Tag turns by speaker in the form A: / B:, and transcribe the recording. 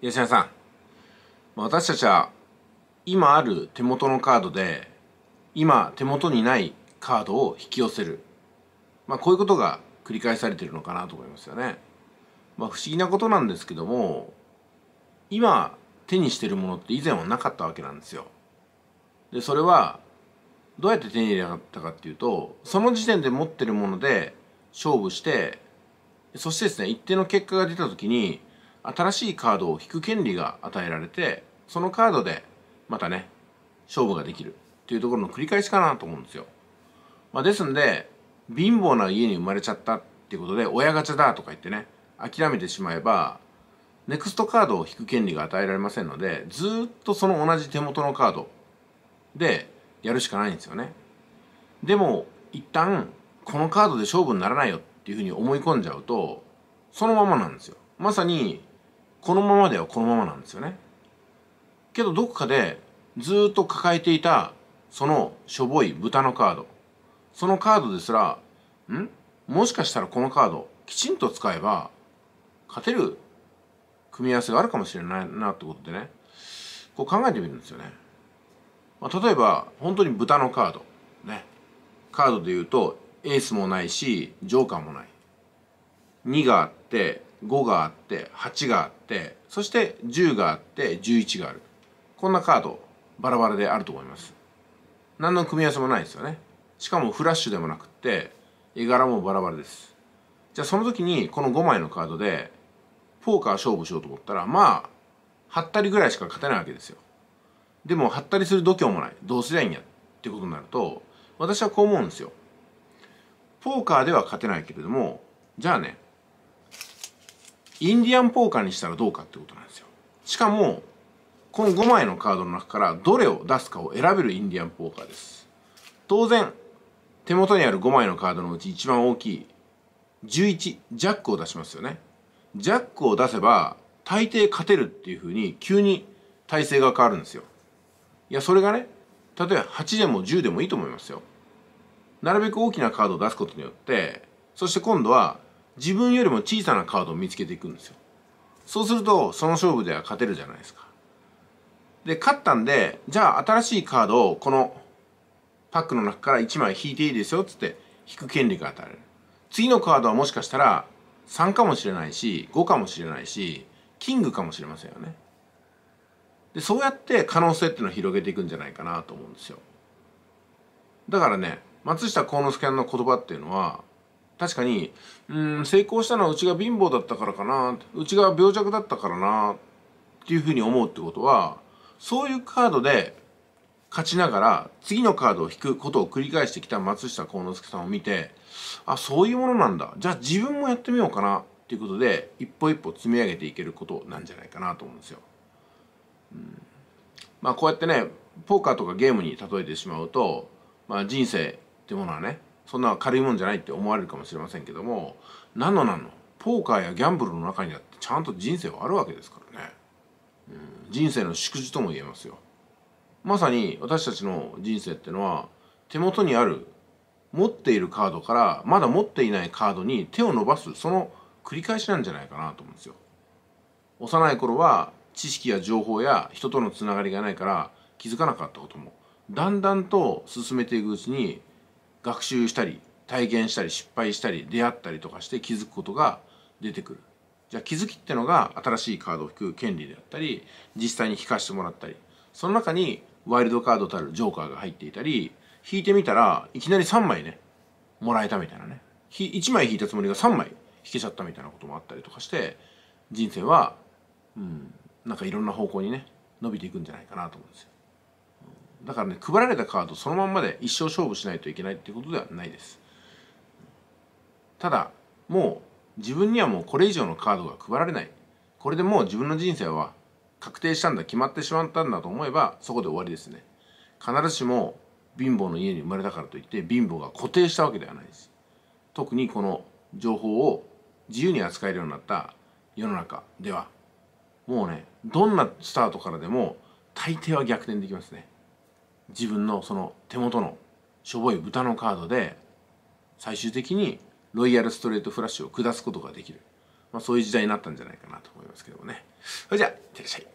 A: 吉野さん私たちは今ある手元のカードで今手元にないカードを引き寄せる、まあ、こういうことが繰り返されてるのかなと思いますよね。まあ、不思議なことなんですけども今手にしてるものって以前はなかったわけなんですよ。でそれはどうやって手に入れなかったかっていうとその時点で持ってるもので勝負してそしてですね一定の結果が出た時に新しいカードを引く権利が与えられてそのカードでまたね勝負ができるっていうところの繰り返しかなと思うんですよ。まあ、ですんで貧乏な家に生まれちゃったっていうことで親ガチャだとか言ってね諦めてしまえばネクストカードを引く権利が与えられませんのでずっとその同じ手元のカードでやるしかないんですよね。でも一旦このカードで勝負にならないよっていうふうに思い込んじゃうとそのままなんですよ。まさにこのままではこのままなんですよね。けどどこかでずっと抱えていたそのしょぼい豚のカードそのカードですらんもしかしたらこのカードきちんと使えば勝てる組み合わせがあるかもしれないなってことでねこう考えてみるんですよね。まあ、例えば本当に豚のカードねカードで言うとエースもないしジョーカーもない2があって5があって8があってそして10があって11があるこんなカードバラバラであると思います何の組み合わせもないですよねしかもフラッシュでもなくって絵柄もバラバラですじゃあその時にこの5枚のカードでポーカー勝負しようと思ったらまあハったりぐらいしか勝てないわけですよでもハったりする度胸もないどうすりゃいいんやってことになると私はこう思うんですよポーカーでは勝てないけれどもじゃあねインディアンポーカーにしたらどうかってことなんですよしかもこの5枚のカードの中からどれを出すかを選べるインディアンポーカーです当然手元にある5枚のカードのうち一番大きい11ジャックを出しますよねジャックを出せば大抵勝てるっていうふうに急に体勢が変わるんですよいやそれがね例えば8でも10でもいいと思いますよなるべく大きなカードを出すことによってそして今度は自分よりも小さなカードを見つけていくんですよそうするとその勝負では勝てるじゃないですかで勝ったんでじゃあ新しいカードをこのパックの中から1枚引いていいですよつって引く権利が与える次のカードはもしかしたら3かもしれないし5かもしれないしキングかもしれませんよねでそうやって可能性っていうのを広げていくんじゃないかなと思うんですよだからね松下幸之助の言葉っていうのは確かに、うん、成功したのはうちが貧乏だったからかな、うちが病弱だったからな、っていうふうに思うってことは、そういうカードで勝ちながら次のカードを引くことを繰り返してきた松下幸之助さんを見て、あ、そういうものなんだ。じゃあ自分もやってみようかな、っていうことで、一歩一歩積み上げていけることなんじゃないかなと思うんですよ。うん、まあこうやってね、ポーカーとかゲームに例えてしまうと、まあ人生ってものはね、そんな軽いもんじゃないって思われるかもしれませんけども何の何のポーカーやギャンブルの中にだってちゃんと人生はあるわけですからね、うん、人生の祝辞とも言えますよまさに私たちの人生ってのは手元にある持っているカードからまだ持っていないカードに手を伸ばすその繰り返しなんじゃないかなと思うんですよ幼い頃は知識や情報や人とのつながりがないから気づかなかったこともだんだんと進めていくうちに学習したり体験したり失敗したり出会ったりとかして気づくことが出てくるじゃあ気づきってのが新しいカードを引く権利であったり実際に引かしてもらったりその中にワイルドカードたるジョーカーが入っていたり引いてみたらいきなり3枚ねもらえたみたいなね1枚引いたつもりが3枚引けちゃったみたいなこともあったりとかして人生はうんなんかいろんな方向にね伸びていくんじゃないかなと思うんですよ。だからね配られたカードそのまんまで一生勝負しないといけないっていうことではないですただもう自分にはもうこれ以上のカードが配られないこれでもう自分の人生は確定したんだ決まってしまったんだと思えばそこで終わりですね必ずしも貧乏の家に生まれたからといって貧乏が固定したわけではないです特にこの情報を自由に扱えるようになった世の中ではもうねどんなスタートからでも大抵は逆転できますね自分のその手元のしょぼい豚のカードで最終的にロイヤルストレートフラッシュを下すことができる、まあ、そういう時代になったんじゃないかなと思いますけどもね。それじゃあいってらっしゃい。